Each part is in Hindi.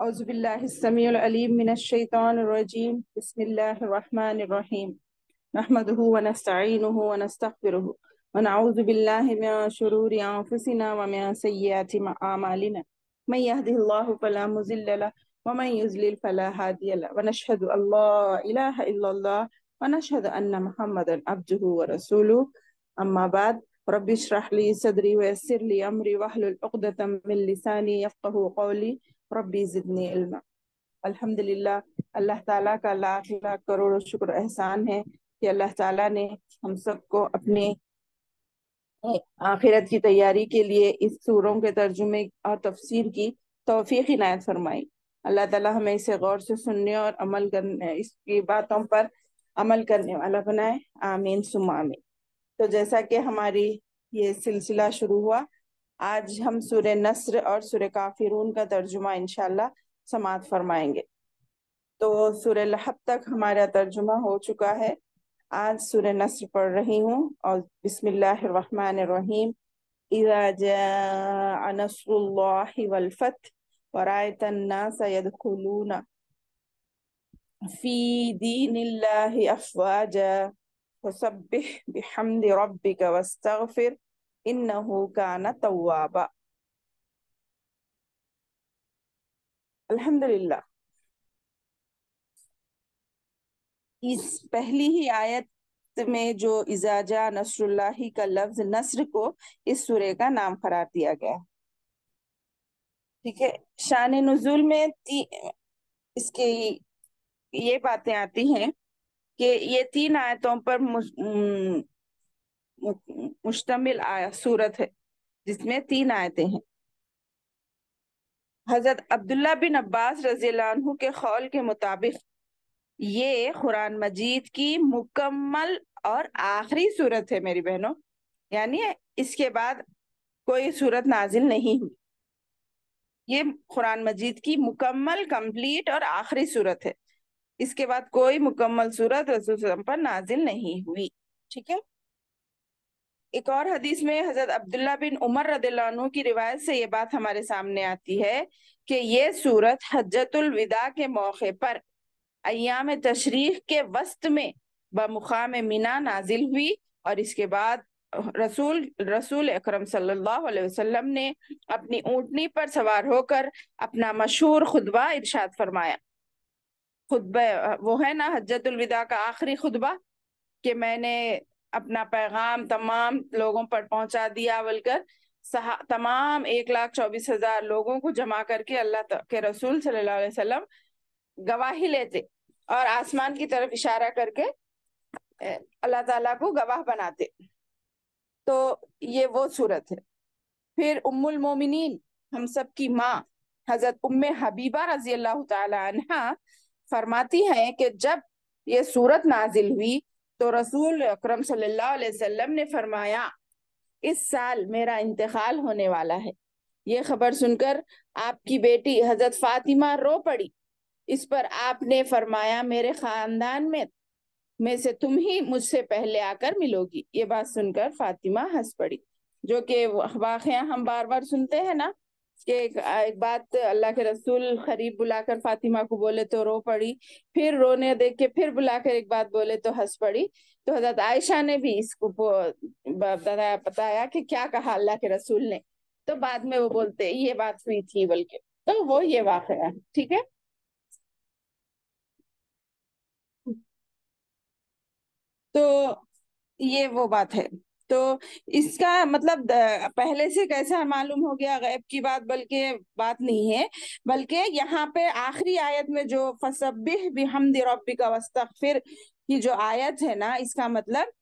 أعوذ بالله السميع العليم من الشيطان الرجيم بسم الله الرحمن الرحيم نحمده ونستعينه ونستغفره ونعوذ بالله من شرور أنفسنا ومن سيئات أعمالنا من يهده الله فلا مضل له ومن يضلل فلا هادي له ونشهد أن لا إله إلا الله ونشهد أن محمدا عبده ورسوله أما بعد رب اشرح لي صدري ويسر لي أمري واحلل عقدة من लिसानी يفقه قولي रब्बी जिदनी इल्मा अल्हम्दुलिल्लाह अल्लाह ताला का लाख लाख करोड़ों शुक्र एहसान है कि अल्लाह ताला ने हम सबको अपने आखिरत की तैयारी के लिए इस सूरों के तर्जुमे और तफसीर की तोफ़ी इनायत फरमाई अल्लाह ताला हमें इसे गौर से सुनने और अमल करने इसकी बातों पर अमल करने वाला बनाए आमीन सुम आमीन तो जैसा कि हमारी ये सिलसिला शुरू हुआ आज हम सूर्य नस्र और सूर्य काफिरून का तर्जुमा इनशाला समाप्त फरमाएंगे तो सूर्य लहब तक हमारा तर्जुमा हो चुका है आज सूर्य नस्र पढ़ रही हूँ और बिस्मिल्लाहिर्रहमानिर्रहीम إذا جاء نصر الله والفتح فسبح بحمد ربك واستغفر वस्तगफिर كان توابا الحمد لله इस पहली ही आयत में जो इजाजा नसरुल्लाही का लफ्ज नसर को इस सूर्य का नाम करार दिया गया है ठीक है शान नजूल में इसके ये बातें आती हैं कि ये तीन आयतों पर मुश्तमिल आया सूरत है जिसमें तीन आयतें हैं हजरत अब्दुल्ला बिन अब्बास रजील्हु के खौल के मुताबिक ये कुरान मजीद की मुकम्मल और आखिरी सूरत है मेरी बहनों यानी इसके बाद कोई सूरत नाजिल नहीं हुई ये कुरान मजीद की मुकम्मल कंप्लीट और आखिरी सूरत है इसके बाद कोई मुकम्मल सूरत रसूल पर नाजिल नहीं हुई ठीक है एक और हदीस में हजरत अब्दुल्ला बिन उमर रदू की रिवायत से ये बात हमारे सामने आती है कि ये सूरत हजतुल विदा के मौके पर अयाम तशरीफ के वस्त में बमुखाम मीना नाजिल हुई और इसके बाद रसूल रसूल अकरम सल्लल्लाहु अलैहि वसल्लम ने अपनी ऊँटनी पर सवार होकर अपना मशहूर खुतबा इरशाद फरमाया खुतबा वो है ना हजतुलविदा का आखिरी खुतबा कि मैंने अपना पैगाम तमाम लोगों पर पहुंचा दिया बोलकर तमाम एक लाख चौबीस हजार लोगों को जमा करके अल्लाह के रसूल सल्लल्लाहु अलैहि वसल्लम गवाही लेते और आसमान की तरफ इशारा करके अल्लाह ताला को गवाह बनाते तो ये वो सूरत है फिर उम्मुल मोमिनीन हम सब की माँ हजरत उम्म हबीबा रजी अल्लाह तला फरमाती हैं कि जब ये सूरत नाजिल हुई तो रसूल अक्रम सल्लाम ने फरमाया इस साल मेरा इंतकाल होने वाला है ये खबर सुनकर आपकी बेटी हजरत फातिमा रो पड़ी इस पर आपने फरमाया मेरे खानदान में में से तुम ही मुझसे पहले आकर मिलोगी ये बात सुनकर फातिमा हंस पड़ी जो कि वाकया हम बार बार सुनते हैं ना कि एक, एक बात अल्लाह के रसूल खरीब बुलाकर फातिमा को बोले तो रो पड़ी फिर रोने देख के फिर बुलाकर एक बात बोले तो हंस पड़ी तो हजरत आयशा ने भी इसको बताया बताया कि क्या कहा अल्लाह के रसूल ने तो बाद में वो बोलते ये बात हुई थी बल्कि तो वो ये वाक़ है ठीक है तो ये वो बात है तो इसका मतलब पहले से कैसा मालूम हो गया गैब की बात बल्कि बात नहीं है बल्कि यहाँ पे आखिरी आयत में जो फसब भी हम दिरबी का की जो आयत है ना इसका मतलब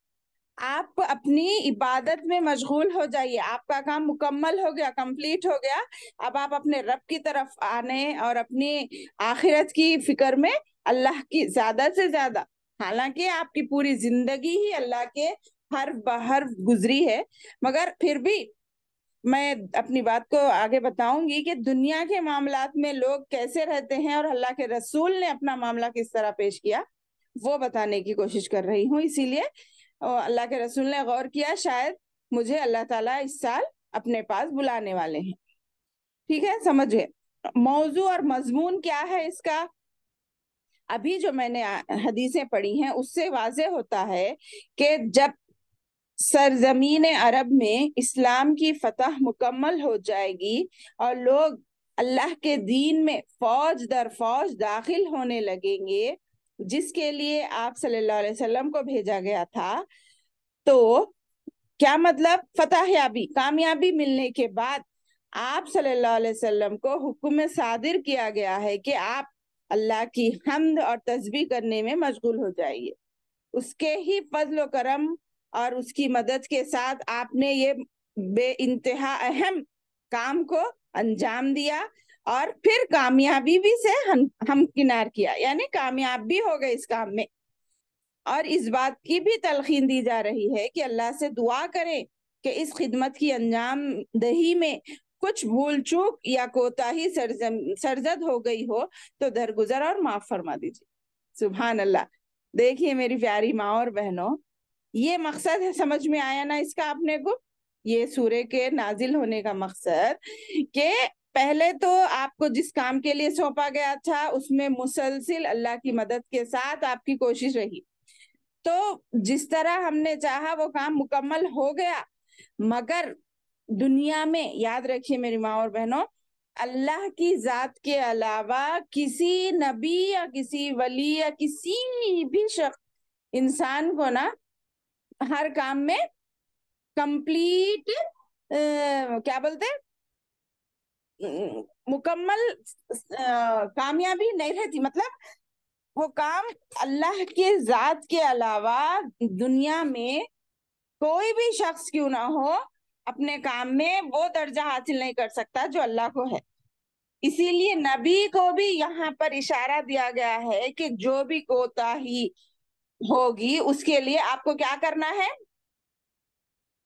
आप अपनी इबादत में मशगूल हो जाइए आपका काम मुकम्मल हो गया कंप्लीट हो गया अब आप अपने रब की तरफ आने और अपनी आखिरत की फिक्र में अल्लाह की ज्यादा से ज्यादा हालांकि आपकी पूरी जिंदगी ही अल्लाह के हर बाहर गुजरी है मगर फिर भी मैं अपनी बात को आगे बताऊंगी कि दुनिया के मामला में लोग कैसे रहते हैं और अल्लाह के रसूल ने अपना मामला किस तरह पेश किया वो बताने की कोशिश कर रही हूँ इसीलिए अल्लाह के रसूल ने गौर किया शायद मुझे अल्लाह ताला इस साल अपने पास बुलाने वाले हैं ठीक है समझ गए मौजू और मजमून क्या है इसका अभी जो मैंने हदीसें पढ़ी हैं उससे वाजह होता है कि जब सरजमीन अरब में इस्लाम की फतह मुकम्मल हो जाएगी और लोग अल्लाह के दीन में फौज दर फौज दाखिल होने लगेंगे जिसके लिए आप सल्लल्लाहु अलैहि वसल्लम को भेजा गया था तो क्या मतलब फतह याबी कामयाबी मिलने के बाद आप सल्लल्लाहु अलैहि वसल्लम को हुक्म सादिर किया गया है कि आप अल्लाह की हमद और तस्बी करने में मशगूल हो जाइए उसके ही फजल करम और उसकी मदद के साथ आपने ये बे इंतहा अहम काम को अंजाम दिया और फिर कामयाबी भी से हम हम किनार किया यानी कामयाब भी हो गए इस काम में और इस बात की भी तलखीन दी जा रही है कि अल्लाह से दुआ करें कि इस खिदमत की अंजाम दही में कुछ भूल चूक या कोताही सरजम सरजद हो गई हो तो दरगुजर और माफ फरमा दीजिए सुबहान अल्लाह देखिए मेरी प्यारी माँ और बहनों ये मकसद है समझ में आया ना इसका आपने को ये सूर्य के नाजिल होने का मकसद के पहले तो आपको जिस काम के लिए सौंपा गया था उसमें मुसलसिल अल्लाह की मदद के साथ आपकी कोशिश रही तो जिस तरह हमने चाहा वो काम मुकम्मल हो गया मगर दुनिया में याद रखिए मेरी माँ और बहनों अल्लाह की जात के अलावा किसी नबी या किसी वली या किसी भी शख्स इंसान को ना हर काम में कंप्लीट क्या बोलते मुकम्मल कामयाबी नहीं रहती मतलब वो काम अल्लाह के जात के अलावा दुनिया में कोई भी शख्स क्यों ना हो अपने काम में वो दर्जा हासिल नहीं कर सकता जो अल्लाह को है इसीलिए नबी को भी यहाँ पर इशारा दिया गया है कि जो भी कोताही होगी उसके लिए आपको क्या करना है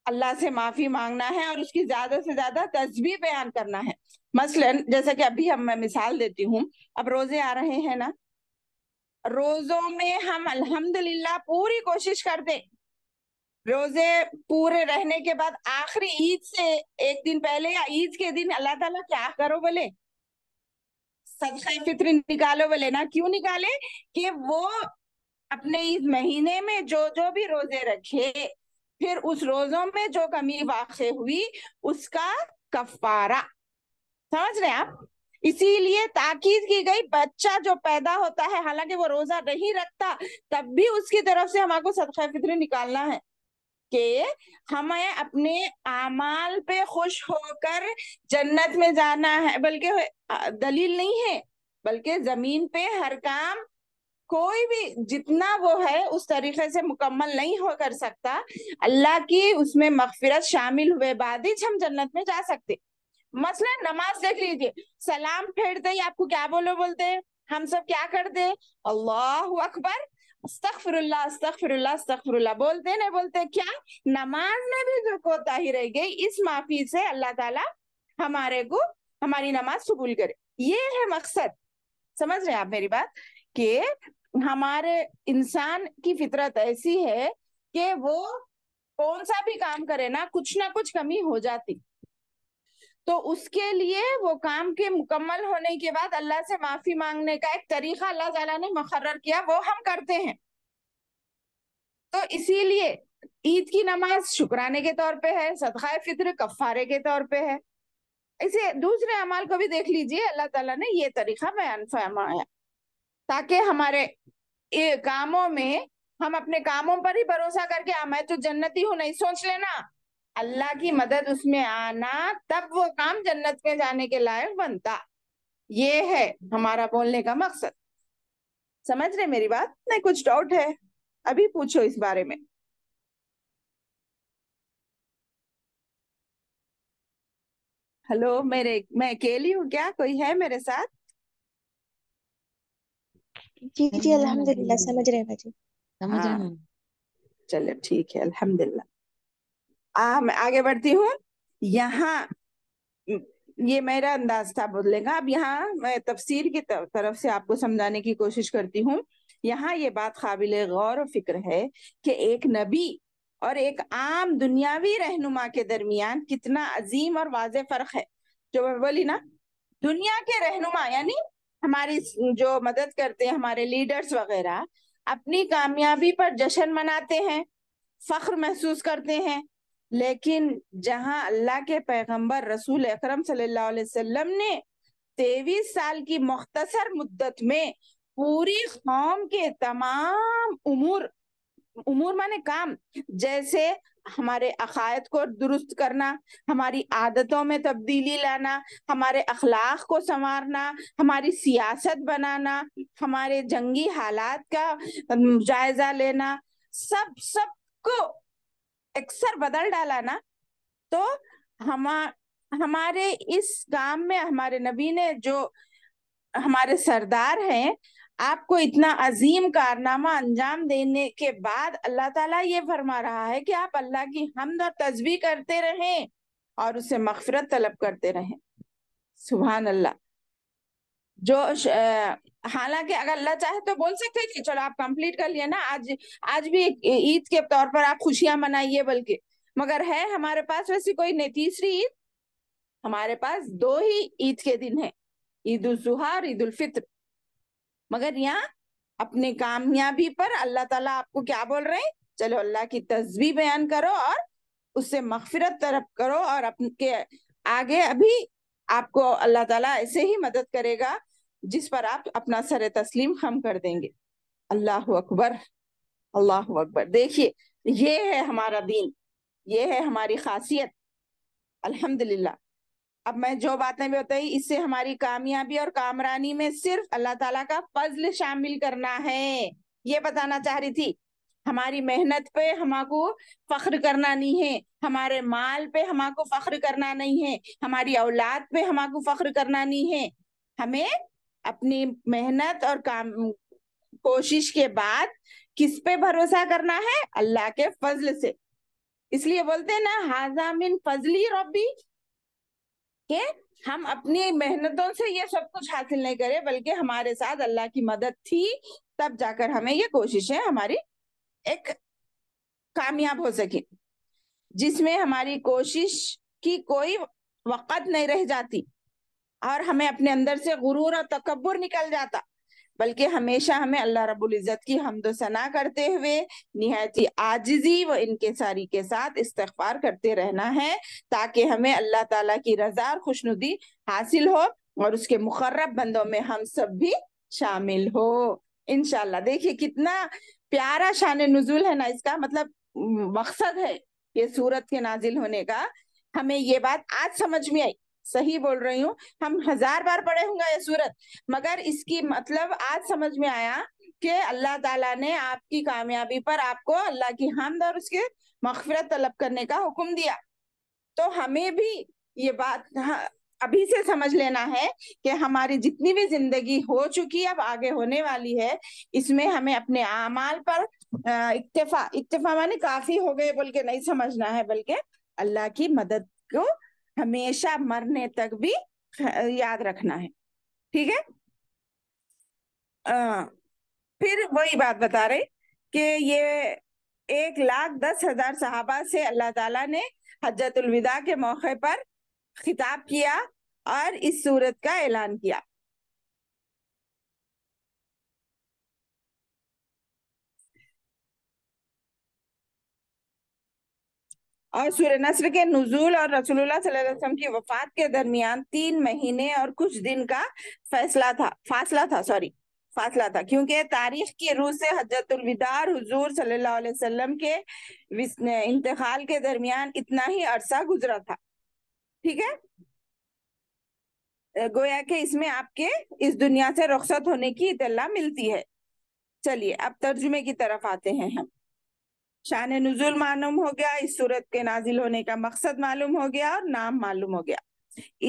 अल्लाह से माफी मांगना है और उसकी ज्यादा से ज्यादा तस्वीर बयान करना है मसलन जैसा कि अभी हम मैं मिसाल देती हूँ अब रोजे आ रहे हैं ना रोजों में हम अल्हम्दुलिल्लाह पूरी कोशिश करते रोजे पूरे रहने के बाद आखिरी ईद से एक दिन पहले या ईद के दिन अल्लाह ताला क्या करो बोले सदका फित्र निकालो बोले ना क्यों निकाले कि वो अपने इस महीने में जो जो भी रोजे रखे फिर उस रोजों में जो कमी वाक़ हुई उसका कफारा समझ रहे आप इसीलिए ताकीद की गई बच्चा जो पैदा होता है हालांकि वो रोजा नहीं रखता तब भी उसकी तरफ से हमारे सदका फित्र निकालना है कि हमें अपने आमाल पे खुश होकर जन्नत में जाना है बल्कि दलील नहीं है बल्कि जमीन पे हर काम कोई भी जितना वो है उस तरीके से मुकम्मल नहीं हो कर सकता अल्लाह की उसमें मगफिरत शामिल हुए बाद ही हम जन्नत में जा सकते मसला नमाज देख लीजिए सलाम फेरते ही आपको क्या बोलो बोलते हैं हम सब क्या करते अल्लाह अकबर अस्तगफिरुल्लाह अस्तगफिरुल्लाह अस्तगफिरुल्लाह बोलते नहीं बोलते क्या नमाज में भी जो कोताही रह गई इस माफी से अल्लाह ताला हमारे को हमारी नमाज कबूल करे ये है मकसद समझ रहे हैं आप मेरी बात कि हमारे इंसान की फितरत ऐसी है कि वो कौन सा भी काम करे ना कुछ ना कुछ कमी हो जाती तो उसके लिए वो काम के मुकम्मल होने के बाद अल्लाह से माफी मांगने का एक तरीका अल्लाह ताला ने मुखर किया वो हम करते हैं तो इसीलिए ईद की नमाज शुक्राने के तौर पे है सदखा फित्र कफारे के तौर पे है इसे दूसरे अमाल को भी देख लीजिए अल्लाह ताला ने ये तरीका बयान फरमाया ताकि हमारे कामों में हम अपने कामों पर ही भरोसा करके आ हाँ, मैं तो जन्नती हूं नहीं सोच लेना अल्लाह की मदद उसमें आना तब वो काम जन्नत में जाने के लायक बनता ये है हमारा बोलने का मकसद समझ रहे मेरी बात नहीं कुछ डाउट है अभी पूछो इस बारे में हेलो मेरे मैं अकेली हूँ क्या कोई है मेरे साथ जी जी अल्हम्दुलिल्लाह हाँ। समझ रहे हैं भाजी समझ रहे हैं हाँ। चलो ठीक है अल्हम्दुलिल्लाह आ मैं आगे बढ़ती हूँ यहाँ ये मेरा अंदाज था बोलेगा अब यहाँ मैं तफसीर की तरफ से आपको समझाने की कोशिश करती हूँ यहाँ ये बात काबिल गौर और फिक्र है कि एक नबी और एक आम दुनियावी रहनुमा के दरमियान कितना अजीम और वाज फर्क है जो मैं बोली ना दुनिया के रहनुमा यानी हमारी जो मदद करते हैं हमारे लीडर्स वगैरह अपनी कामयाबी पर जश्न मनाते हैं फख्र महसूस करते हैं लेकिन जहां अल्लाह के पैगंबर रसूल अकरम सल्लल्लाहु अलैहि वसल्लम ने तेवीस साल की मुख्तसर मुद्दत में पूरी कौम के तमाम उमूर उमूर माने काम जैसे हमारे अकायद को दुरुस्त करना हमारी आदतों में तब्दीली लाना हमारे अखलाक को संवारना हमारी सियासत बनाना हमारे जंगी हालात का जायजा लेना सब सब को अक्सर बदल डाला ना तो हम हमारे इस काम में हमारे नबी ने जो हमारे सरदार हैं आपको इतना अजीम कारनामा अंजाम देने के बाद अल्लाह ताला ये फरमा रहा है कि आप अल्लाह की हमद और तस्वीर करते रहें और उसे मफफरत तलब करते रहें सुबहान अल्लाह जो हालांकि अगर अल्लाह चाहे तो बोल सकते थे चलो आप कंप्लीट कर लिए ना आज आज भी ईद के तौर पर आप खुशियां मनाइए बल्कि मगर है हमारे पास वैसी कोई नहीं तीसरी ईद हमारे पास दो ही ईद के दिन है ईद उल और ईद उल फित्र मगर यहाँ अपने कामयाबी पर अल्लाह ताला आपको क्या बोल रहे हैं चलो अल्लाह की तस्वीर बयान करो और उससे मगफिरत तरफ करो और अपने आगे अभी आपको अल्लाह ताला ऐसे ही मदद करेगा जिस पर आप अपना सर तस्लीम खम कर देंगे अल्लाह अकबर अल्लाह अकबर देखिए ये है हमारा दीन ये है हमारी खासियत अल्हम्दुलिल्लाह अब मैं जो बातें भी बताई इससे हमारी कामयाबी और कामरानी में सिर्फ अल्लाह ताला का फजल शामिल करना है ये बताना चाह रही थी हमारी मेहनत पे हमको फख्र करना नहीं है हमारे माल पे हमको फख्र करना नहीं है हमारी औलाद पे हमको फख्र करना नहीं है हमें अपनी मेहनत और काम कोशिश के बाद किस पे भरोसा करना है अल्लाह के फजल से इसलिए बोलते हैं ना हाजामिन फजली रबी कि हम अपनी मेहनतों से ये सब कुछ हासिल नहीं करे बल्कि हमारे साथ अल्लाह की मदद थी तब जाकर हमें ये कोशिशें हमारी एक कामयाब हो सके जिसमें हमारी कोशिश की कोई वक़्त नहीं रह जाती और हमें अपने अंदर से गुरूर और तकबर निकल जाता बल्कि हमेशा हमें अल्लाह रब्बुल इज़्ज़त की हमदोसना सना करते हुए ही आजिजी व इनके सारी के साथ इस्तफार करते रहना है ताकि हमें अल्लाह ताला की रजा और खुशनुदी हासिल हो और उसके मुकर्रब बंदों में हम सब भी शामिल हो इनशाला देखिए कितना प्यारा शान नजूल है ना इसका मतलब मकसद है ये सूरत के नाजिल होने का हमें ये बात आज समझ में आई सही बोल रही हूँ हम हजार बार पढ़े होंगे ये सूरत मगर इसकी मतलब आज समझ में आया कि अल्लाह ताला ने आपकी कामयाबी पर आपको अल्लाह की हमद और उसके मफफरत तलब करने का हुक्म दिया तो हमें भी ये बात अभी से समझ लेना है कि हमारी जितनी भी जिंदगी हो चुकी अब आगे होने वाली है इसमें हमें अपने अमाल पर इतफा इतफा माने काफी हो गए बोल के नहीं समझना है बल्कि अल्लाह की मदद को हमेशा मरने तक भी याद रखना है ठीक है फिर वही बात बता रहे कि ये एक लाख दस हजार सहाबा से अल्लाह ताला ने हजरतुल विदा के मौके पर खिताब किया और इस सूरत का ऐलान किया और सूर्य नस्र के नजूल और रसूलुल्लाह की वफात के दरमियान तीन महीने और कुछ दिन का फैसला था फासला था सॉरी फासला था क्योंकि तारीख की रूह से हजरतुल विदार के इंतकाल के दरमियान इतना ही अरसा गुजरा था ठीक है गोया के इसमें आपके इस दुनिया से रख्सत होने की इतला मिलती है चलिए अब तर्जुमे की तरफ आते हैं हम शान नजुल मालूम हो गया इस सूरत के नाजिल होने का मकसद मालूम हो गया और नाम मालूम हो गया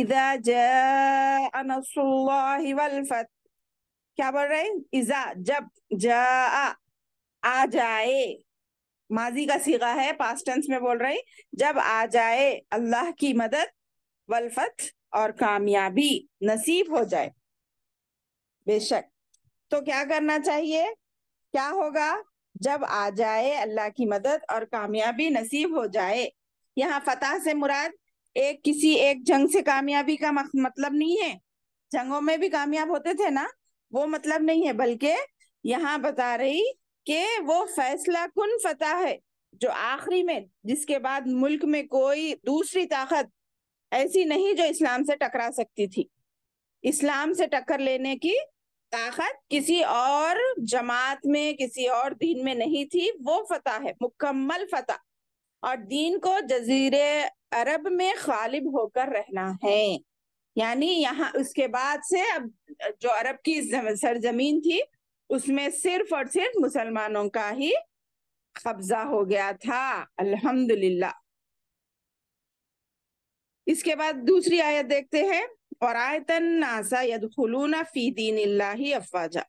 इजा जल्फत क्या बोल रहे इजा जब जा आ जाए माजी का सीगा है पास्ट टेंस में बोल रही जब आ जाए अल्लाह की मदद वलफत और कामयाबी नसीब हो जाए बेशक तो क्या करना चाहिए क्या होगा जब आ जाए अल्लाह की मदद और कामयाबी नसीब हो जाए यहाँ फतेह से मुराद एक किसी एक जंग से कामयाबी का मतलब नहीं है जंगों में भी कामयाब होते थे ना वो मतलब नहीं है बल्कि यहाँ बता रही कि वो फैसला कुन फतेह है जो आखिरी में जिसके बाद मुल्क में कोई दूसरी ताकत ऐसी नहीं जो इस्लाम से टकरा सकती थी इस्लाम से टक्कर लेने की ताकत किसी और जमात में किसी और दीन में नहीं थी वो फतह है मुकम्मल फतह और दीन को जजीरे अरब में खालिब होकर रहना है यानी यहाँ उसके बाद से अब जो अरब की सरजमीन थी उसमें सिर्फ और सिर्फ मुसलमानों का ही कब्जा हो गया था अल्हम्दुलिल्लाह इसके बाद दूसरी आयत देखते हैं और आयतनासा यदखलूना फी दीन अफवाजा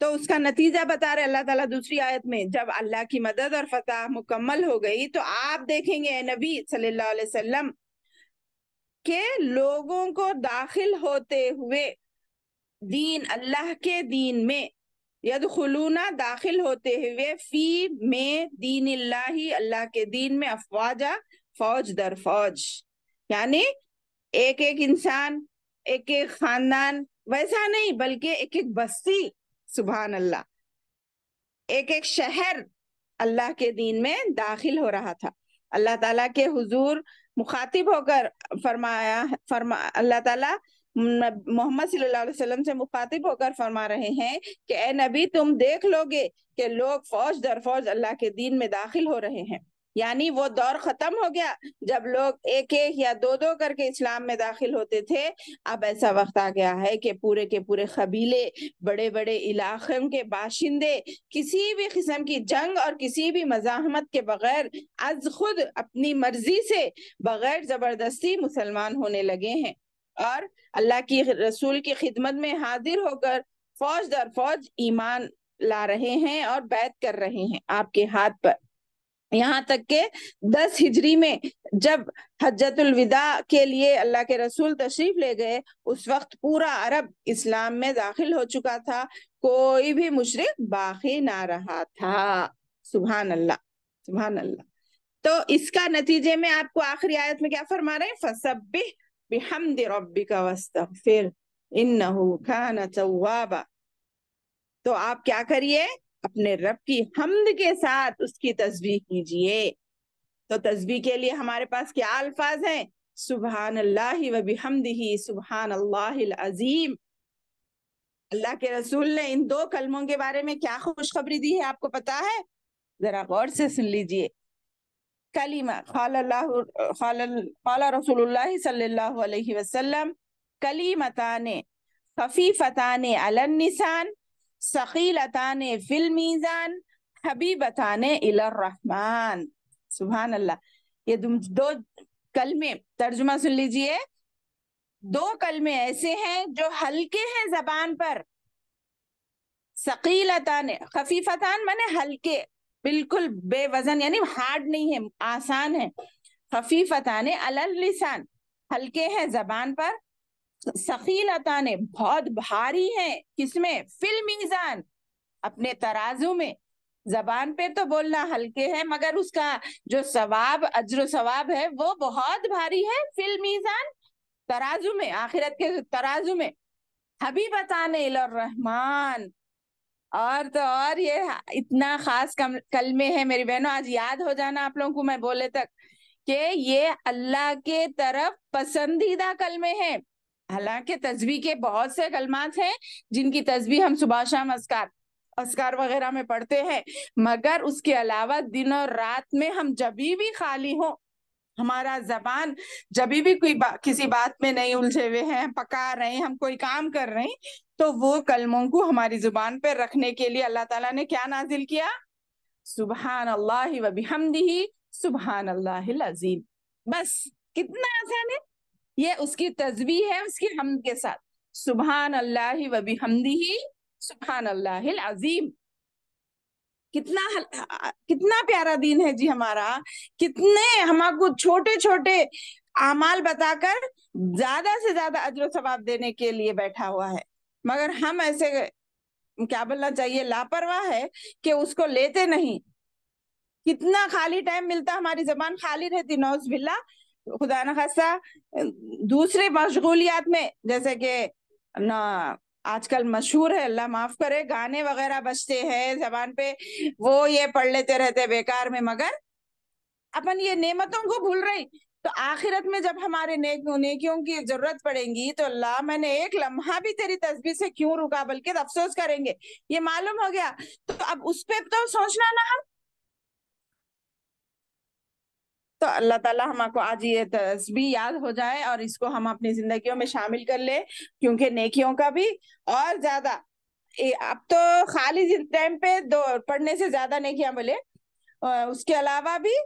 तो उसका नतीजा बता रहे अल्लाह ताला दूसरी आयत में जब अल्लाह की मदद और फतह मुकम्मल हो गई तो आप देखेंगे नबी सल्लल्लाहु अलैहि वसल्लम के लोगों को दाखिल होते हुए दीन अल्लाह के दीन में यद खलूना दाखिल होते हुए फी में दीन अल्लाह अल्लाह के दीन में अफवाजा फौज दर फौज यानी एक एक इंसान एक एक खानदान वैसा नहीं बल्कि एक एक बस्ती सुबहान अल्लाह एक एक शहर अल्लाह के दीन में दाखिल हो रहा था अल्लाह ताला के हुजूर मुखातिब होकर फरमाया फरमा अल्लाह ताला मोहम्मद सल्लल्लाहु अलैहि वसल्लम से मुखातिब होकर फरमा रहे हैं कि ए नबी तुम देख लोगे कि लोग फौज दर फौज अल्लाह के दीन में दाखिल हो रहे हैं यानी वो दौर खत्म हो गया जब लोग एक एक या दो दो करके इस्लाम में दाखिल होते थे अब ऐसा वक्त आ गया है कि पूरे के पूरे कबीले बड़े बड़े इलाकों के बाशिंदे किसी भी किस्म की जंग और किसी भी मजाहमत के बगैर आज खुद अपनी मर्जी से बगैर जबरदस्ती मुसलमान होने लगे हैं और अल्लाह की रसूल की खिदमत में हाजिर होकर फौज दर फौज ईमान ला रहे हैं और बैत कर रहे हैं आपके हाथ पर यहाँ तक के दस हिजरी में जब हजतुल विदा के लिए अल्लाह के रसूल तशरीफ ले गए उस वक्त पूरा अरब इस्लाम में दाखिल हो चुका था कोई भी मुशरक बाकी ना रहा था सुबहान अल्लाह सुबहान अल्लाह तो इसका नतीजे में आपको आखिरी आयत में क्या फरमा रहे हैं फसबी बिहमदि रब्बिका वस्तगफिर इन्नहु काना तो आप क्या करिए अपने रब की हमद के साथ उसकी तस्वीर कीजिए तो तस्वीर के लिए हमारे पास क्या अल्फाज हैं सुबहान अल्लाह वबी हमदही सुबहान अल्लाह अजीम अल्लाह के रसूल ने इन दो कलमों के बारे में क्या खुशखबरी दी है आपको पता है जरा गौर से सुन लीजिए कलीमा खाला रसूलुल्लाह सल्लल्लाहु अलैहि वसल्लम कलीमताने खफीफताने अलनिसान सकीलतान फिल मीज़ान हबीबतान रहमान सुबहान अल्लाह ये तुम दो कलमे तर्जुमा सुन लीजिए दो कलमे ऐसे हैं जो हल्के हैं जबान पर सकीलतान खफीफतान माने हल्के बिल्कुल बेवजन यानी हार्ड नहीं है आसान है खफीफतान अलल लिसान हल्के हैं जबान पर ने बहुत भारी है किसमें फिल मीजान अपने तराजू में जबान पे तो बोलना हल्के है मगर उसका जो सवाब अजर सवाब है वो बहुत भारी है फिल मीजान तराजू में आखिरत के तराजू में हबी बताने रहमान और तो और ये इतना खास कम, कल में है मेरी बहनों आज याद हो जाना आप लोगों को मैं बोले तक कि ये अल्लाह के तरफ पसंदीदा कलमे हैं हालांकि तस्वीर के बहुत से कलमात हैं जिनकी तस्वीर हम सुबह शाम अस्कार अस्कार वगैरह में पढ़ते हैं मगर उसके अलावा दिन और रात में हम जभी भी खाली हो हमारा जबान जब भी कोई बा, किसी बात में नहीं उलझे हुए हैं पका रहे हैं हम कोई काम कर रहे हैं तो वो कलमों को हमारी जुबान पर रखने के लिए अल्लाह ताला ने क्या नाजिल किया सुबहान अल्लाह वबी हमदी सुबहान अल्लाह अजीम बस कितना आसान है ये उसकी तस्वी है उसकी हमद के साथ सुबहान अल्लाह वबी हमदी ही सुबहान अल्लाह अजीम कितना कितना प्यारा दिन है जी हमारा कितने हमको छोटे छोटे अमाल बताकर ज्यादा से ज्यादा अजर सवाब देने के लिए बैठा हुआ है मगर हम ऐसे क्या बोलना चाहिए लापरवाह है कि उसको लेते नहीं कितना खाली टाइम मिलता हमारी जबान खाली रहती नौज बिल्ला खुदा न खासा दूसरे मशगूलियात में जैसे कि आजकल मशहूर है अल्लाह माफ करे गाने वगैरह बजते हैं जबान पे वो ये पढ़ लेते रहते बेकार में मगर अपन ये नेमतों को भूल रही तो आखिरत में जब हमारे नेक नेकियों की जरूरत पड़ेगी तो अल्लाह मैंने एक लम्हा भी तेरी तस्वीर से क्यों रुका बल्कि अफसोस करेंगे ये मालूम हो गया तो अब उस पर तो सोचना ना हम तो अल्लाह ताला आपको आज ये तस्वीर याद हो जाए और इसको हम अपनी जिंदगियों में शामिल कर ले क्योंकि नेकियों का भी और ज्यादा अब तो खाली टाइम पे दो पढ़ने से ज्यादा नेकियां बोले उसके अलावा भी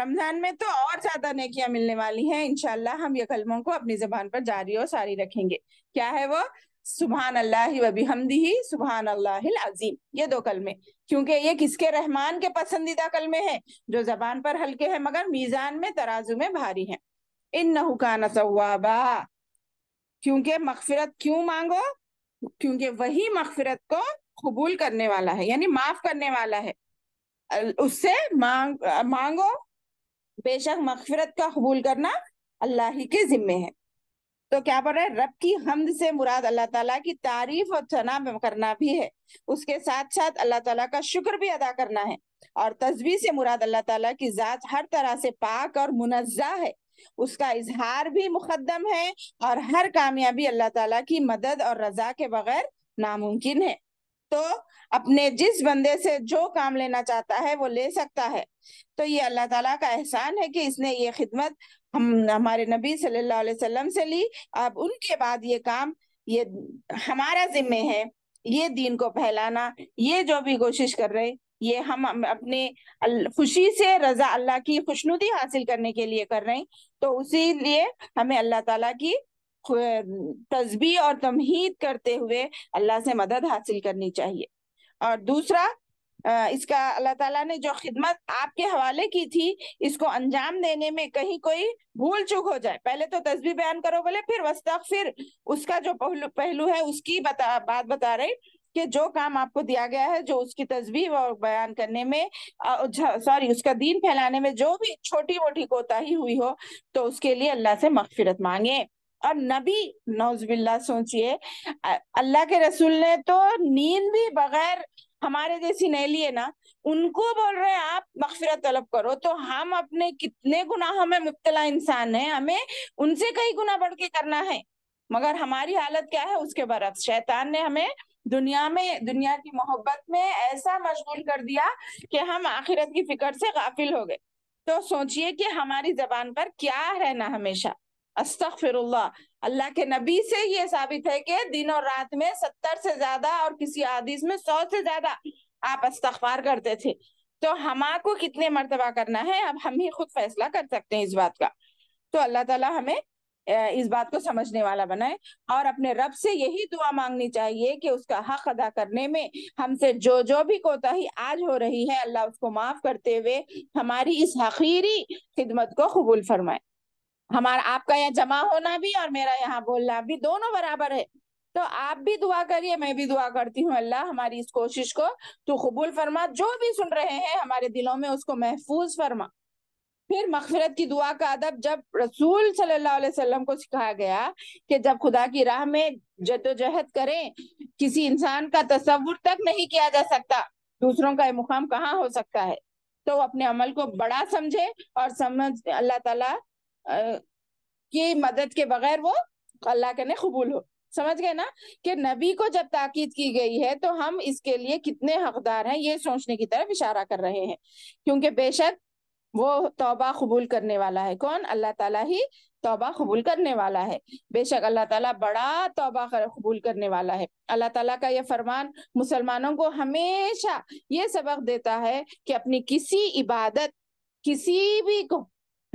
रमजान में तो और ज्यादा नेकियां मिलने वाली हैं इनशाला हम ये कलमों को अपनी जबान पर जारी और सारी रखेंगे क्या है वो सुबहान अल्लाह वबिहमदी सुबहान अल्लाह अजीम ये दो कलमे क्योंकि ये किसके रहमान के पसंदीदा कलमे हैं जो जबान पर हल्के हैं मगर मीजान में तराजू में भारी हैं इन नहुकान सवाबा क्योंकि मगफिरत क्यों मांगो क्योंकि वही मगफिरत को कबूल करने वाला है यानी माफ करने वाला है उससे मांग मांगो बेशक मगफिरत का कबूल करना अल्लाह के जिम्मे है तो क्या पढ़ रहे रब की हमद से मुराद अल्लाह ताला की तारीफ और तना करना भी है उसके साथ साथ अल्लाह ताला का शुक्र भी अदा करना है और तस्वीर से मुराद अल्लाह ताला की जात हर तरह से पाक और मुनजा है उसका इजहार भी मुकदम है और हर कामयाबी अल्लाह ताला की मदद और रजा के बगैर नामुमकिन है तो अपने जिस बंदे से जो काम लेना चाहता है वो ले सकता है तो ये अल्लाह ताला का एहसान है कि इसने ये खिदमत हम हमारे नबी सल्लल्लाहु अलैहि वसल्लम से ली अब उनके बाद ये काम ये हमारा जिम्मे है ये दीन को फैलाना ये जो भी कोशिश कर रहे ये हम अपने खुशी से रजा अल्लाह की खुशनुदी हासिल करने के लिए कर रहे हैं तो उसी लिए हमें अल्लाह ताला की तस्बी और तमहीद करते हुए अल्लाह से मदद हासिल करनी चाहिए और दूसरा इसका अल्लाह ताला ने जो खिदमत आपके हवाले की थी इसको अंजाम देने में कहीं कोई भूल चूक हो जाए पहले तो तस्वीर बयान करो बोले फिर फिर उसका जो पहलू है उसकी बता बात बता रहे कि जो काम आपको दिया गया है जो उसकी तस्वीर और बयान करने में सॉरी उसका दीन फैलाने में जो भी छोटी मोटी कोताही हुई हो तो उसके लिए अल्लाह से मफफिरत मांगे और नबी नौजबिल्ला सोचिए अल्लाह के रसूल ने तो नींद भी बगैर हमारे जैसी नहीं है ना उनको बोल रहे हैं आप मगफिरत तलब करो तो हम अपने कितने गुनाहों में मुबतला इंसान है हमें उनसे कई गुना बढ़ के करना है मगर हमारी हालत क्या है उसके बरस शैतान ने हमें दुनिया में दुनिया की मोहब्बत में ऐसा मशगूल कर दिया कि हम आखिरत की फिक्र से गाफिल हो गए तो सोचिए कि हमारी जबान पर क्या रहना हमेशा अस्तफिर अल्लाह के नबी से ये साबित है कि दिन और रात में सत्तर से ज्यादा और किसी आदिस में सौ से ज्यादा आप अस्तफार करते थे तो हम को कितने मरतबा करना है अब हम ही खुद फैसला कर सकते हैं इस बात का तो अल्लाह ताला हमें इस बात को समझने वाला बनाए और अपने रब से यही दुआ मांगनी चाहिए कि उसका हक अदा करने में हमसे जो जो भी कोताही आज हो रही है अल्लाह उसको माफ करते हुए हमारी इस हकीरी खिदमत को कबूल फरमाए हमारा आपका यहाँ जमा होना भी और मेरा यहाँ बोलना भी दोनों बराबर है तो आप भी दुआ करिए मैं भी दुआ करती हूँ अल्लाह हमारी इस कोशिश को तो कबूल फरमा जो भी सुन रहे हैं हमारे दिलों में उसको महफूज फरमा फिर मखफरत की दुआ का अदब जब रसूल सल्लल्लाहु अलैहि वसल्लम को सिखाया गया कि जब खुदा की राह में जदोजहद करें किसी इंसान का तस्वुर तक नहीं किया जा सकता दूसरों का मुकाम कहाँ हो सकता है तो अपने अमल को बड़ा समझे और समझ अल्लाह ताला की मदद के बगैर वो अल्लाह के ने कबूल हो समझ गए ना कि नबी को जब ताकीद की गई है तो हम इसके लिए कितने हकदार हैं ये सोचने की तरफ इशारा कर रहे हैं क्योंकि बेशक वो तौबा कबूल करने वाला है कौन अल्लाह ताला ही तौबा कबूल करने वाला है बेशक अल्लाह ताला बड़ा तौबा कबूल करने वाला है अल्लाह ताला का यह फरमान मुसलमानों को हमेशा ये सबक देता है कि अपनी किसी इबादत किसी भी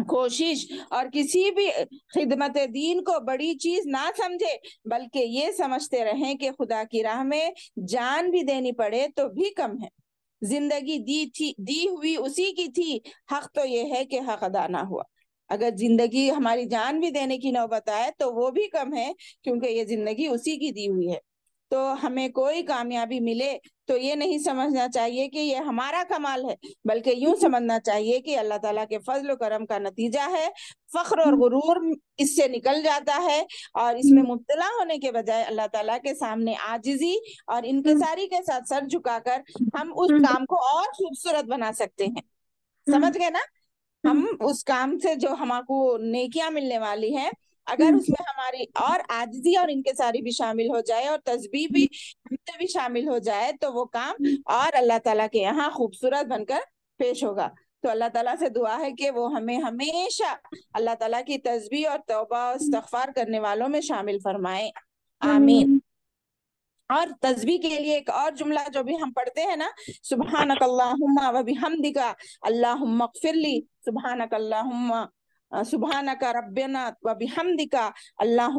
कोशिश और किसी भी खिदमत दीन को बड़ी चीज ना समझे बल्कि ये समझते रहें कि खुदा की राह में जान भी देनी पड़े तो भी कम है जिंदगी दी थी दी हुई उसी की थी हक तो ये है कि हक अदा ना हुआ अगर जिंदगी हमारी जान भी देने की नौबत आए तो वो भी कम है क्योंकि ये जिंदगी उसी की दी हुई है तो हमें कोई कामयाबी मिले तो ये नहीं समझना चाहिए कि ये हमारा कमाल है बल्कि यूं समझना चाहिए कि अल्लाह ताला के फजल करम का नतीजा है फख्र और हम्म। गुरूर इससे निकल जाता है और इसमें हम्म। मुबतला होने के बजाय अल्लाह ताला के सामने आजिजी और हम्म। इंतजारी के साथ सर झुकाकर हम उस काम को और खूबसूरत बना सकते हैं समझ गए ना हम उस काम से जो हमको नेकियां मिलने वाली है अगर उसमें हमारी और आजजी और इनके सारी भी शामिल हो जाए और तस्बी भी हमसे हम्म। भी शामिल हो जाए तो वो काम हम्म। और अल्लाह ताला के यहाँ खूबसूरत बनकर पेश होगा तो अल्लाह ताला से दुआ है कि वो हमें हमेशा अल्लाह ताला की तस्बी और तोबा और हम्म। इस्तफार करने वालों में शामिल फरमाए आमीन और तस्बी के लिए एक और जुमला जो भी हम पढ़ते हैं ना सुबह नकल्ला हम दिखा बिहमदिका अल्लाहुम्मा ली सुबह नकल्ला सुबहाना का का अल्लाह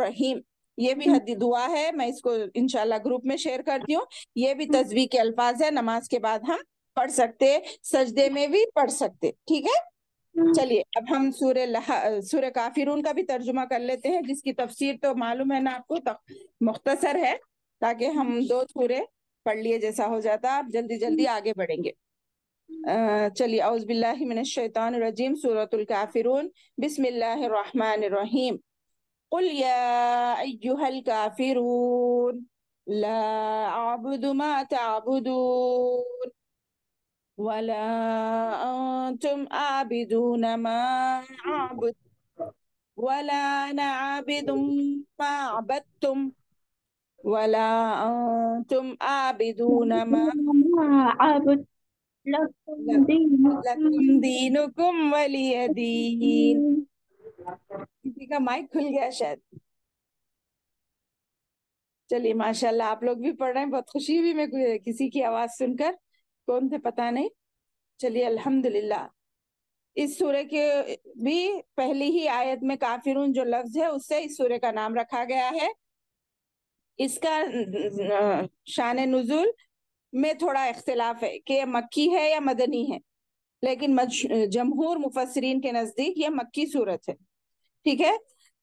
रहीम ये भी हम्म। हदी दुआ है मैं इसको इनशाला ग्रुप में शेयर करती हूँ ये भी हम्म। तस्वीर के अल्फाज है नमाज के बाद हम पढ़ सकते सजदे में भी पढ़ सकते ठीक है हम्म। चलिए अब हम सूर्य सूर्य काफिर का भी तर्जुमा कर लेते हैं जिसकी तफसीर तो मालूम है ना आपको मुख्तसर है ताकि हम दो सूर्य पढ़ लिए जैसा हो जाता आप जल्दी जल्दी आगे बढ़ेंगे آه، بسم अउज़बिल्लाशैतानरजीम الرحمن बिसमीम قل يا أيها الكافرون لا أعبد ما تعبدون ولا أنتم عابدون ما أعبد ولا نعبد ما عبدتم ولا أنتم عابدون ما عبدتم किसी का माइक खुल गया शायद चलिए माशाल्लाह आप लोग भी पढ़ रहे हैं बहुत खुशी भी मैं किसी की आवाज सुनकर कौन थे पता नहीं चलिए अल्हम्दुलिल्लाह इस सूर्य के भी पहली ही आयत में काफिरून जो लफ्ज है उससे इस सूर्य का नाम रखा गया है इसका शान नुजुल में थोड़ा इख्तलाफ है कि यह मक्की है या मदनी है लेकिन जमहूर मुफसरीन के नजदीक यह मक्की सूरत है ठीक है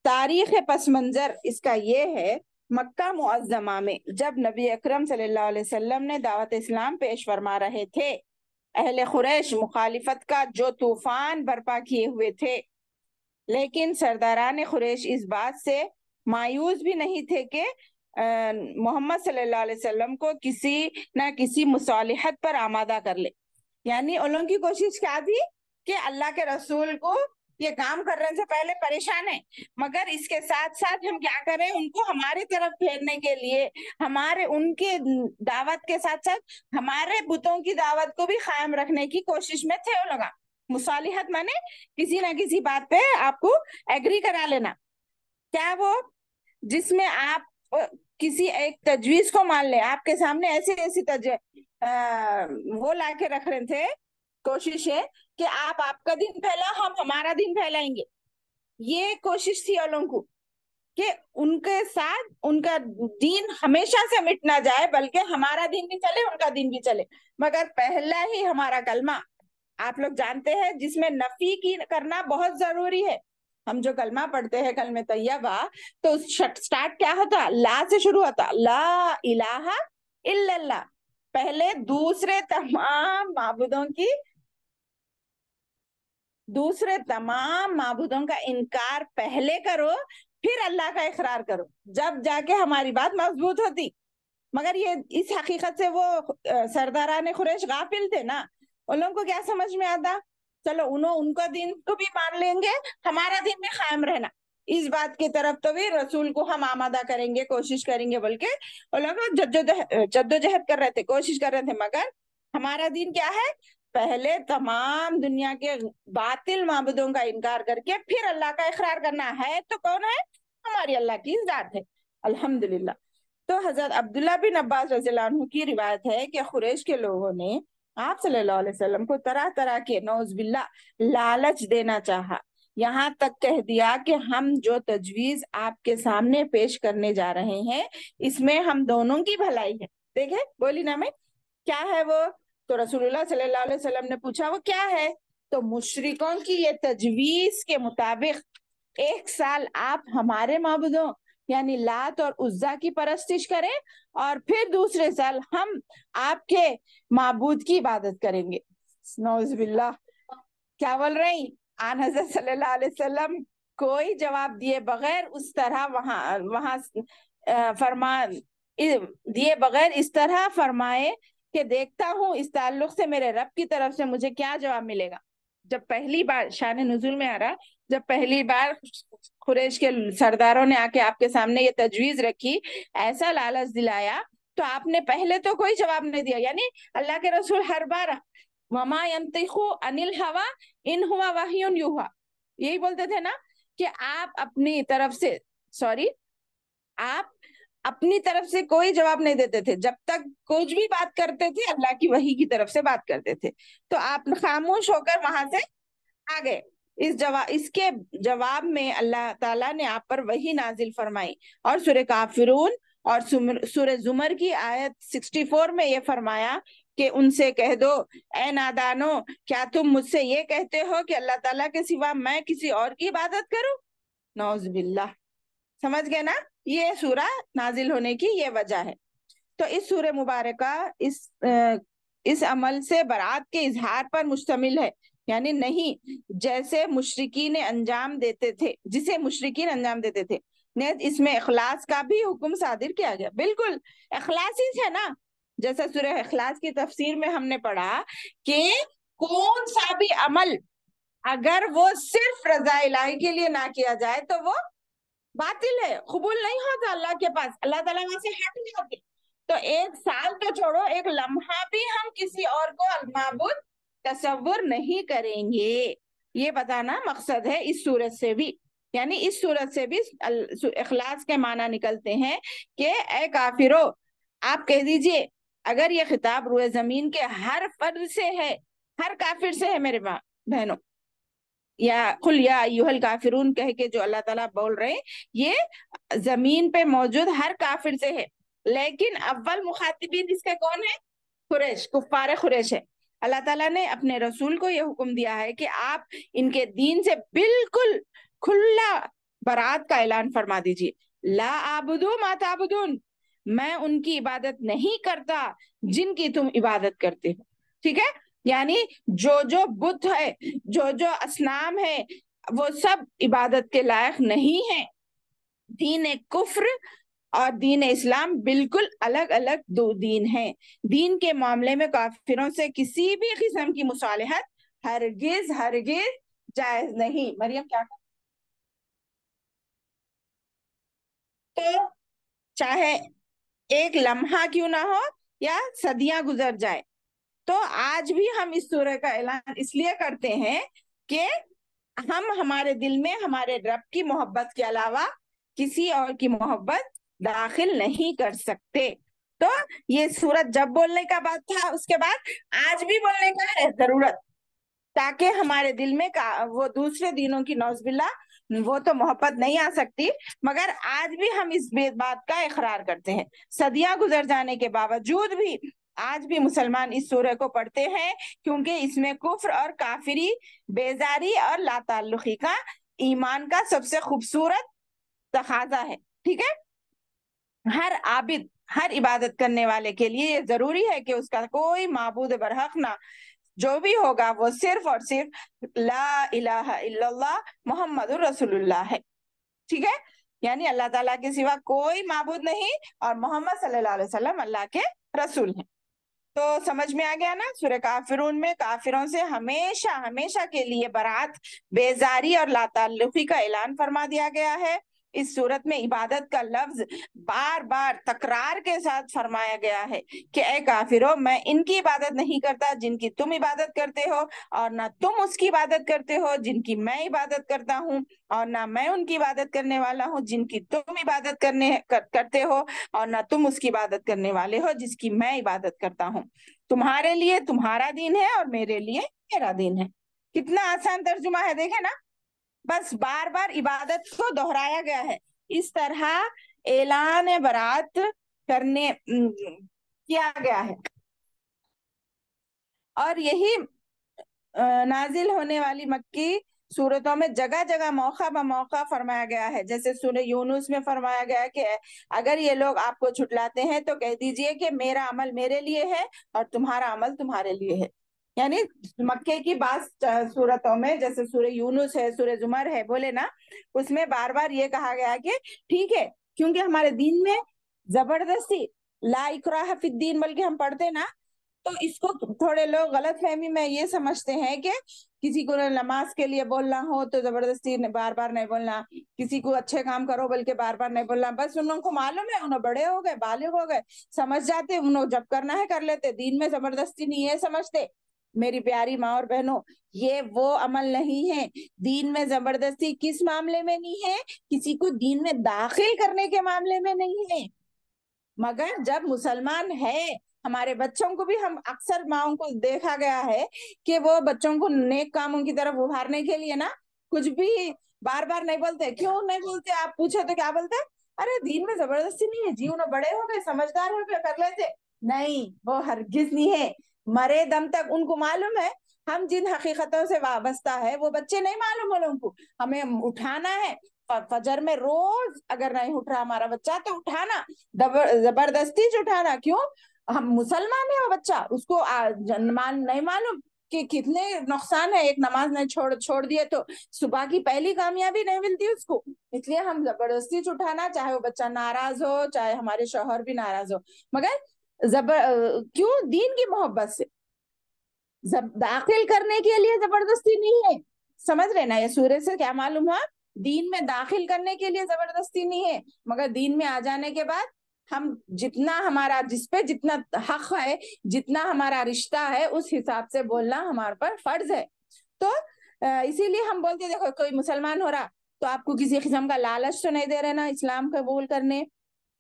तारीख पस मंजर इसका ये है मक्का मुआजमा में जब नबी अकरम सल्लल्लाहु अलैहि वसल्लम ने दावत इस्लाम पेश फरमा रहे थे अहले खुरैश मुखालिफत का जो तूफान बर्पा किए हुए थे लेकिन सरदारान खुरैश इस बात से मायूस भी नहीं थे कि मोहम्मद सल्लल्लाहु अलैहि वसल्लम को किसी ना किसी मुसालहत पर आमादा कर ले यानी उन लोगों की कोशिश क्या थी कि अल्लाह के रसूल को ये काम करने से पहले परेशान है मगर इसके साथ साथ हम क्या करें उनको हमारे तरफ फेरने के लिए हमारे उनके दावत के साथ साथ हमारे बुतों की दावत को भी कायम रखने की कोशिश में थे लगा मुसालिहत माने किसी ना किसी बात पे आपको एग्री करा लेना क्या वो जिसमें आप किसी एक तजवीज को मान ले आपके सामने ऐसी ऐसी तज वो वो लाके रख रहे थे कोशिश है कि आप आपका दिन फैलाओ हम हमारा दिन फैलाएंगे ये कोशिश थी वालों को कि उनके साथ उनका दिन हमेशा से मिट ना जाए बल्कि हमारा दिन भी चले उनका दिन भी चले मगर पहला ही हमारा कलमा आप लोग जानते हैं जिसमें नफी की करना बहुत जरूरी है हम जो कलमा पढ़ते हैं कलमे तैयबा तो स्टार्ट क्या होता ला से शुरू होता ला इलाहा इल्लल्लाह पहले दूसरे तमाम माबूदों की दूसरे तमाम माबूदों का इनकार पहले करो फिर अल्लाह का इकरार करो जब जाके हमारी बात मजबूत होती मगर ये इस हकीकत से वो सरदारा ने खुरेश गाफिल थे ना उन लोगों को क्या समझ में आता चलो उन्हों उनका दिन को तो भी मान लेंगे हमारा दिन में कायम रहना इस बात की तरफ तो भी रसूल को हम आमादा करेंगे कोशिश करेंगे बल्कि जद्दोजहद कर रहे थे कोशिश कर रहे थे मगर हमारा दिन क्या है पहले तमाम दुनिया के बातिल मबूदों का इनकार करके फिर अल्लाह का इकरार करना है तो कौन है हमारी अल्लाह की जात है अल्हम्दुलिल्लाह तो हजरत अब्दुल्ला बिन अब्बास रजील की रिवायत है कि खुरेश के लोगों ने आप सल्लल्लाहु अलैहि वसल्लम को तरह तरह के नौजबिल्ला लालच देना चाहा यहाँ तक कह दिया कि हम जो तजवीज आपके सामने पेश करने जा रहे हैं इसमें हम दोनों की भलाई है देखे बोली ना मैं क्या है वो तो रसूलुल्लाह सल्लल्लाहु अलैहि वसल्लम ने पूछा वो क्या है तो मुशरिकों की ये तजवीज के मुताबिक एक साल आप हमारे मबूदों यानी लात और उज्जा की परस्तिश करें और फिर दूसरे साल हम आपके मबूद की इबादत करेंगे नौजबिल्ला क्या बोल रही आन हजरत सल्लल्लाहु अलैहि वसल्लम कोई जवाब दिए बगैर उस तरह वहां वहां फरमा दिए बगैर इस तरह फरमाए कि देखता हूँ इस ताल्लुक से मेरे रब की तरफ से मुझे क्या जवाब मिलेगा जब पहली बार शान नजुल में आ रहा जब पहली बार खुरेश के सरदारों ने आके आपके सामने ये तजवीज रखी ऐसा लालच दिलाया तो आपने पहले तो कोई जवाब नहीं दिया यानी अल्लाह के रसूल हर बार ममा अनिल हवा इन हुआ वाहियन हुआ यही बोलते थे ना कि आप अपनी तरफ से सॉरी आप अपनी तरफ से कोई जवाब नहीं देते थे जब तक कुछ भी बात करते थे अल्लाह की वही की तरफ से बात करते थे तो आप खामोश होकर वहां से आ गए इस जवा इसके जवाब में अल्लाह ताला ने आप पर वही नाजिल फरमाई और सुर काफिरून और सुर जुमर की आयत 64 में ये फरमाया कि उनसे कह दो ए नादानो क्या तुम मुझसे ये कहते हो कि अल्लाह ताला के सिवा मैं किसी और की इबादत करूं नौज समझ गए ना ये सूरा नाजिल होने की ये वजह है तो इस सूर मुबारक इस इस अमल से बरात के इजहार पर मुश्तमिल है यानी नहीं जैसे ने अंजाम देते थे जिसे ने अंजाम देते थे इसमें अखलास का भी हुक्म सादिर किया गया बिल्कुल अखलास ही है ना जैसा सुरह अखलास की तफसीर में हमने पढ़ा कि कौन सा भी अमल अगर वो सिर्फ रजा इलाही के लिए ना किया जाए तो वो बातिल है कबूल नहीं होता अल्लाह के पास अल्लाह ताला वहां से हट जाते तो एक साल तो छोड़ो एक लम्हा भी हम किसी और को अलमाबुद तस्वुर नहीं करेंगे ये बताना मकसद है इस सूरत से भी यानी इस सूरत से भी अखलास के माना निकलते हैं कि ए काफिरो आप कह दीजिए अगर ये खिताब रुए जमीन के हर फर्द से है हर काफिर से है मेरे बहनों या खुल या यूहल काफिरून कह के जो अल्लाह ताला बोल रहे हैं ये जमीन पे मौजूद हर काफिर से है लेकिन अव्वल मुखातिबीन इसका कौन है खुरेश कुफ्फार खुरेश है अल्लाह ताला ने अपने रसूल को यह हुक्म दिया है कि आप इनके दीन से बिल्कुल खुला बरात का ऐलान फरमा दीजिए ला आबुदो माताबुदुन मैं उनकी इबादत नहीं करता जिनकी तुम इबादत करते हो ठीक है यानी जो जो बुद्ध है जो जो असनाम है वो सब इबादत के लायक नहीं है दीन कुफ्र और दीन इस्लाम बिल्कुल अलग अलग दो दीन हैं दीन के मामले में काफिरों से किसी भी किस्म की मुसालहत हरगिज हरगिज जायज नहीं मरियम क्या कर तो चाहे एक लम्हा क्यों ना हो या सदियां गुजर जाए तो आज भी हम इस सूर्य का ऐलान इसलिए करते हैं कि हम हमारे दिल में हमारे रब की मोहब्बत के अलावा किसी और की मोहब्बत दाखिल नहीं कर सकते तो ये सूरत जब बोलने का बात था उसके बाद आज भी बोलने का है जरूरत ताकि हमारे दिल में का वो दूसरे दिनों की नौजबिल्ला वो तो मोहब्बत नहीं आ सकती मगर आज भी हम इस बात का इकरार करते हैं सदियां गुजर जाने के बावजूद भी आज भी मुसलमान इस सूर्य को पढ़ते हैं क्योंकि इसमें कुफ्र और काफिरी बेजारी और लाताल्लुकी का ईमान का सबसे खूबसूरत तकाजा है ठीक है हर आबिद हर इबादत करने वाले के लिए ये जरूरी है कि उसका कोई मबूद बरहक ना जो भी होगा वो सिर्फ और सिर्फ ला इलाहा इल्लल्लाह मोहम्मद रसुल्ला है ठीक है यानी अल्लाह ताला के सिवा कोई मबूद नहीं और मोहम्मद सल्लाम अल्लाह के रसूल हैं तो समझ में आ गया ना सूर्य काफिरून में काफिरों से हमेशा हमेशा के लिए बरात बेजारी और लाता का ऐलान फरमा दिया गया है इस सूरत में इबादत का लफ्ज बार बार तकरार के साथ फरमाया गया है कि ए काफिरो मैं इनकी इबादत नहीं करता जिनकी तुम इबादत करते हो और ना तुम उसकी इबादत करते हो जिनकी मैं इबादत करता हूँ और ना मैं उनकी इबादत करने वाला हूँ जिनकी तुम इबादत करने कर, करते हो और ना तुम उसकी इबादत करने वाले हो जिसकी मैं इबादत करता हूँ तुम्हारे लिए तुम्हारा दिन है और मेरे लिए मेरा दिन है कितना आसान तर्जुमा है देखे ना बस बार बार इबादत को दोहराया गया है इस तरह ऐलान बरात करने किया गया है और यही नाजिल होने वाली मक्की सूरतों में जगह जगह मौका ब मौका फरमाया गया है जैसे सूर्य यूनुस में फरमाया गया कि अगर ये लोग आपको छुटलाते हैं तो कह दीजिए कि मेरा अमल मेरे लिए है और तुम्हारा अमल तुम्हारे लिए है यानी मक्के की बात सूरतों में जैसे सूर्य यूनुस है सूर्य जुमर है बोले ना उसमें बार बार ये कहा गया कि ठीक है क्योंकि हमारे दीन में जबरदस्ती ला इकराह बल्कि हम पढ़ते ना तो इसको थोड़े लोग गलत फहमी में ये समझते हैं कि किसी को नमाज के लिए बोलना हो तो जबरदस्ती बार बार नहीं बोलना किसी को अच्छे काम करो बल्कि बार बार नहीं बोलना बस उन लोगों को मालूम है उन्होंने बड़े हो गए बालिग हो गए समझ जाते उन लोग जब करना है कर लेते दिन में जबरदस्ती नहीं है समझते मेरी प्यारी माँ और बहनों ये वो अमल नहीं है दीन में जबरदस्ती किस मामले में नहीं है किसी को दीन में दाखिल करने के मामले में नहीं है मगर जब मुसलमान है हमारे बच्चों को भी हम अक्सर माओ को देखा गया है कि वो बच्चों को नेक कामों की तरफ उभारने के लिए ना कुछ भी बार बार नहीं बोलते क्यों नहीं बोलते आप पूछे तो क्या बोलते अरे दीन में जबरदस्ती नहीं है जीवन बड़े हो गए समझदार हो गए कर लेते नहीं वो हरगिज नहीं है मरे दम तक उनको मालूम है हम जिन हकीकतों से वाबस्ता है वो बच्चे नहीं मालूम है उनको हमें उठाना है फजर में रोज अगर नहीं उठ रहा हमारा बच्चा तो उठाना जबरदस्ती उठाना क्यों हम मुसलमान है वो बच्चा उसको मान नहीं मालूम कि कितने नुकसान है एक नमाज नहीं छोड़ छोड़ दिए तो सुबह की पहली कामयाबी नहीं मिलती उसको इसलिए हम जबरदस्ती उठाना चाहे वो बच्चा नाराज हो चाहे हमारे शोहर भी नाराज हो मगर जबर क्यों दीन की मोहब्बत से जब दाखिल करने के लिए जबरदस्ती नहीं है समझ रहे ना ये सूर्य से क्या मालूम है दीन में दाखिल करने के लिए जबरदस्ती नहीं है मगर दीन में आ जाने के बाद हम जितना हमारा जिसपे जितना हक है जितना हमारा रिश्ता है उस हिसाब से बोलना हमारे पर फर्ज है तो इसीलिए हम बोलते देखो कोई मुसलमान हो रहा तो आपको किसी किस्म का लालच तो नहीं दे रहे ना इस्लाम कबूल करने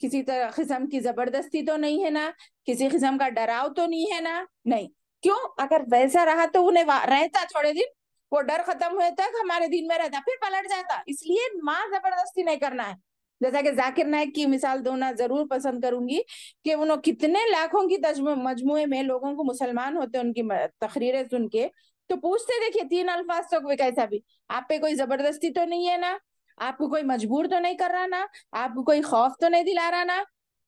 किसी तरह किस्म की जबरदस्ती तो नहीं है ना किसी किस्म का डराव तो नहीं है ना नहीं क्यों अगर वैसा रहा तो उन्हें रहता थोड़े दिन वो डर खत्म हुए तक हमारे दिन में रहता फिर पलट जाता इसलिए माँ जबरदस्ती नहीं करना है जैसा कि जाकिर नायक की मिसाल ना जरूर पसंद करूंगी कि उन्होंने कितने लाखों की मजमुए में लोगों को मुसलमान होते उनकी तकरीरें सुन के तो पूछते देखिए तीन अल्फाज तो कैसा भी आप पे कोई जबरदस्ती तो नहीं है ना आपको कोई मजबूर तो नहीं कर रहा ना आपको कोई खौफ तो नहीं दिला रहा ना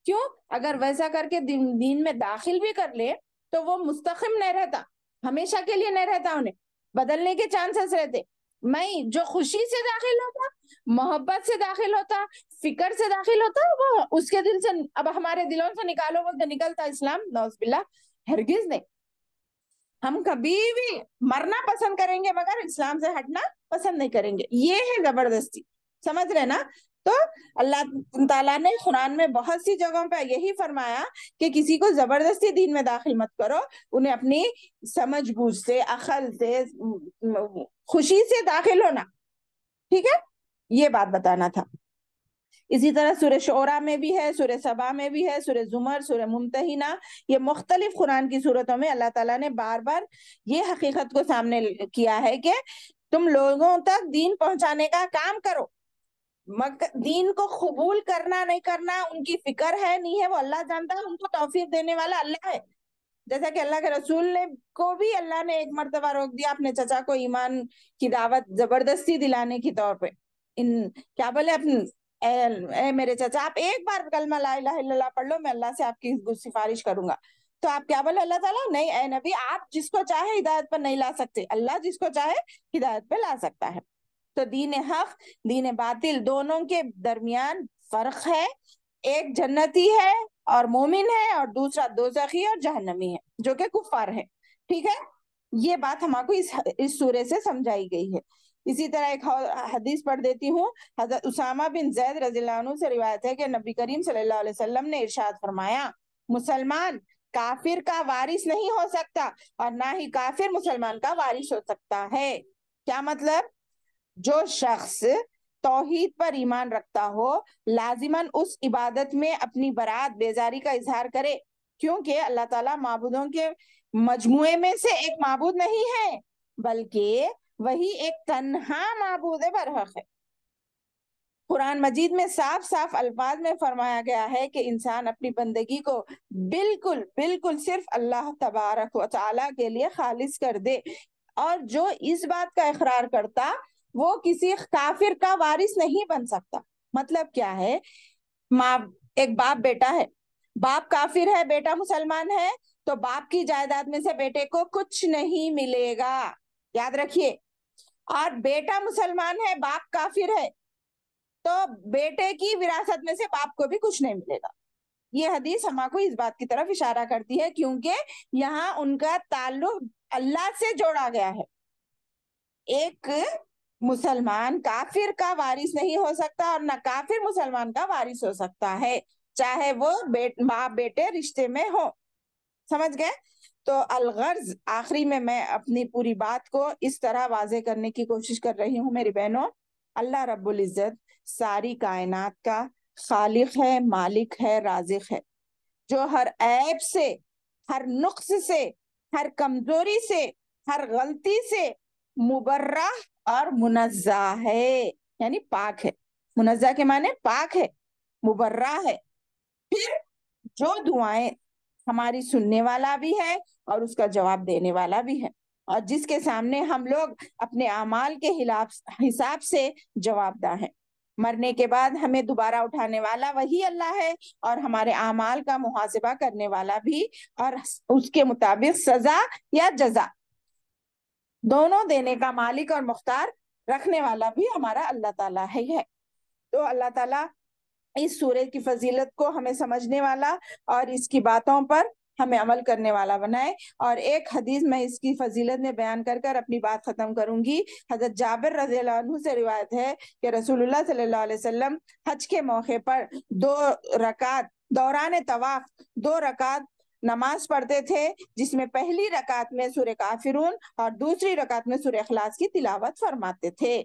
क्यों अगर वैसा करके दिन दिन में दाखिल भी कर ले तो वो मुस्तकिम नहीं रहता हमेशा के लिए नहीं रहता उन्हें बदलने के चांसेस रहते मैं जो खुशी से दाखिल होता मोहब्बत से दाखिल होता फिक्र से दाखिल होता वो उसके दिल से अब हमारे दिलों से निकालो वो तो निकलता इस्लाम नौजबिल्ला हरगिज नहीं हम कभी भी मरना पसंद करेंगे मगर इस्लाम से हटना पसंद नहीं करेंगे ये है जबरदस्ती समझ रहे ना तो अल्लाह ताला ने कुरान में बहुत सी जगहों पर यही फरमाया कि किसी को जबरदस्ती दीन में दाखिल मत करो उन्हें अपनी समझ बूझ से अखल से खुशी से दाखिल होना ठीक है ये बात बताना था इसी तरह सूर्य शोरा में भी है सूर्य सबा में भी है सूर्य जुमर सूर्य मुमतना ये मुख्तलिफ कुरान की सूरतों में अल्लाह तला ने बार बार ये हकीकत को सामने किया है कि तुम लोगों तक दीन पहुंचाने का काम करो मक, दीन को कबूल करना नहीं करना उनकी फिक्र है नहीं है वो अल्लाह जानता है उनको तोफीक देने वाला अल्लाह है जैसा कि अल्लाह के रसूल ने को भी अल्लाह ने एक मरतबा रोक दिया अपने चचा को ईमान की दावत जबरदस्ती दिलाने की तौर पे इन क्या बोले अपने ए, ए, मेरे चचा आप एक बार कलमा ला पढ़ लो मैं अल्लाह से आपकी सिफारिश करूंगा तो आप क्या बोले अल्लाह ताला नहीं ए नबी आप जिसको चाहे हिदायत पर नहीं ला सकते अल्लाह जिसको चाहे हिदायत पे ला सकता है तो दीन हक दीन बातिल दोनों के दरमियान फर्क है एक जन्नती है और मोमिन है और दूसरा दोजखी और जहनमी है जो कि कुफार है ठीक है ये बात हमारे इस इस सूर्य से समझाई गई है इसी तरह एक हदीस पढ़ देती हूँ उसामा बिन जैद रजीलानू से रिवायत है कि नबी करीम सल्लल्लाहु अलैहि वसल्लम ने इरशाद फरमाया मुसलमान काफिर का वारिस नहीं हो सकता और ना ही काफिर मुसलमान का वारिस हो सकता है क्या मतलब जो शख्स तोहीद पर ईमान रखता हो लाजिमन उस इबादत में अपनी बरात बेजारी का इजहार करे क्योंकि अल्लाह ताला मबूदों के मजमू में से एक माबूद नहीं है बल्कि वही एक तनहा मबूद बरहक है कुरान मजीद में साफ साफ अल्फाज में फरमाया गया है कि इंसान अपनी बंदगी को बिल्कुल बिल्कुल सिर्फ अल्लाह तबारक के लिए खालिज कर दे और जो इस बात का इकरार करता वो किसी काफिर का वारिस नहीं बन सकता मतलब क्या है माँ एक बाप बेटा है बाप काफिर है बेटा मुसलमान है तो बाप की जायदाद में से बेटे को कुछ नहीं मिलेगा याद रखिए और बेटा मुसलमान है बाप काफिर है तो बेटे की विरासत में से बाप को भी कुछ नहीं मिलेगा ये हदीस को इस बात की तरफ इशारा करती है क्योंकि यहाँ उनका ताल्लुक अल्लाह से जोड़ा गया है एक मुसलमान काफिर का वारिस नहीं हो सकता और ना काफिर मुसलमान का वारिस हो सकता है चाहे वो बेट बाप बेटे रिश्ते में हो समझ गए तो अलगर्ज आखिरी में मैं अपनी पूरी बात को इस तरह वाजे करने की कोशिश कर रही हूँ मेरी बहनों अल्लाह रब्बुल इज़्ज़त सारी कायनात का खालिक है मालिक है राजिक है जो हर ऐब से हर नुक्स से हर कमजोरी से हर गलती से मुबर्रा और मुनजा है यानी पाक है मुनजा के माने पाक है मुबर्रा है फिर जो दुआएं हमारी सुनने वाला भी है और उसका जवाब देने वाला भी है और जिसके सामने हम लोग अपने अमाल के हिसाब से जवाबदा हैं मरने के बाद हमें दोबारा उठाने वाला वही अल्लाह है और हमारे अमाल का मुहासिबा करने वाला भी और उसके मुताबिक सजा या जजा दोनों देने का मालिक और मुख्तार रखने वाला भी हमारा अल्लाह ताला है, है। तो अल्लाह ताला इस सूरज की फजीलत को हमें समझने वाला और इसकी बातों पर हमें अमल करने वाला बनाए और एक हदीस मैं इसकी फजीलत में बयान कर कर अपनी बात खत्म करूंगी हजरत जाबिर रजू से रिवायत है कि रसूलुल्लाह सल्लल्लाहु अलैहि वसल्लम हज के मौके पर दो रकात दौरान तवाफ दो रकात नमाज पढ़ते थे जिसमें पहली रकात में सूर्य काफिरून और दूसरी रकात में सूर्य अखलास की तिलावत फरमाते थे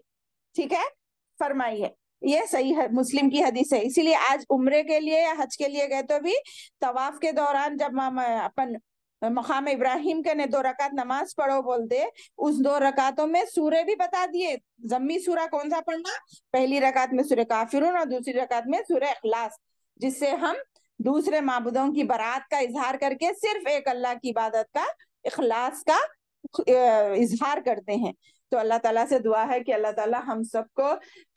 ठीक है फरमाइए ये सही है मुस्लिम की हदीस है इसीलिए आज उम्रे के लिए या हज के लिए गए तो भी तवाफ के दौरान जब हम अपन मकाम इब्राहिम के ने दो रकात नमाज पढ़ो बोलते उस दो रकातों में सूर्य भी बता दिए जम्मी सूरा कौन सा पढ़ना पहली रकात में सूर्य काफिरून और दूसरी रकात में सूर्य अखलास जिससे हम दूसरे मबूदों की बारात का इजहार करके सिर्फ एक अल्लाह की इबादत का इखलास का इजहार करते हैं तो अल्लाह ताला से दुआ है कि अल्लाह ताला हम सबको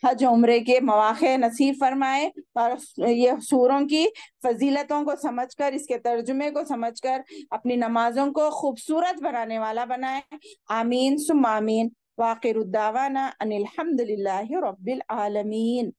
हज उम्र के मौाक़े नसीब फरमाए और ये सूरों की फजीलतों को समझकर इसके तर्जुमे को समझकर अपनी नमाजों को खूबसूरत बनाने वाला बनाए आमीन सुमीन वाकिरुद्दावाना वाक़िरदावाना अनिलहमदिल्ला रबालमीन